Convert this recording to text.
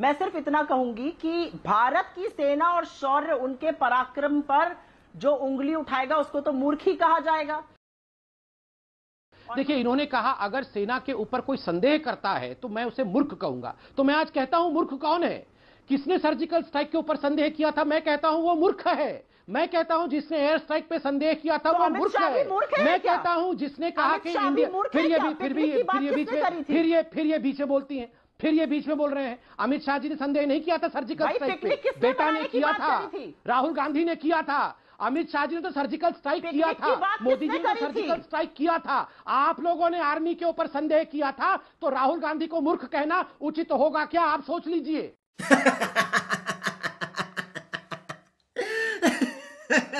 मैं सिर्फ इतना कहूंगी कि भारत की सेना और शौर्य उनके पराक्रम पर जो उंगली उठाएगा उसको तो मूर्ख ही कहा जाएगा देखिए इन्होंने कहा अगर सेना के ऊपर कोई संदेह करता है तो मैं उसे मूर्ख कहूंगा तो मैं आज कहता हूं मूर्ख कौन है किसने सर्जिकल स्ट्राइक के ऊपर संदेह किया था मैं कहता हूं वो मूर्ख है मैं कहता हूं जिसने एयर स्ट्राइक पे संदेह किया था तो वो मूर्ख है मैं कहता हूं जिसने कहा कि इंडिया फिर ये भी फिर भी फिर ये बीच में फिर ये फिर ये बीच में बोलती हैं फिर ये बीच में बोल रहे हैं अमित शाह जी ने संदेह नहीं किया था सर्जिकल स्ट्राइक पे बेटा ने किया था राहुल गांधी ने किया था अमित शाह जी ने तो सर्जिकल स्ट्राइक किया था मोदी जी ने सर्जिकल तो स्ट्राइक किया था आप लोगों ने आर्मी के ऊपर संदेह किया था तो राहुल गांधी को मूर्ख कहना उचित होगा क्या आप सोच लीजिए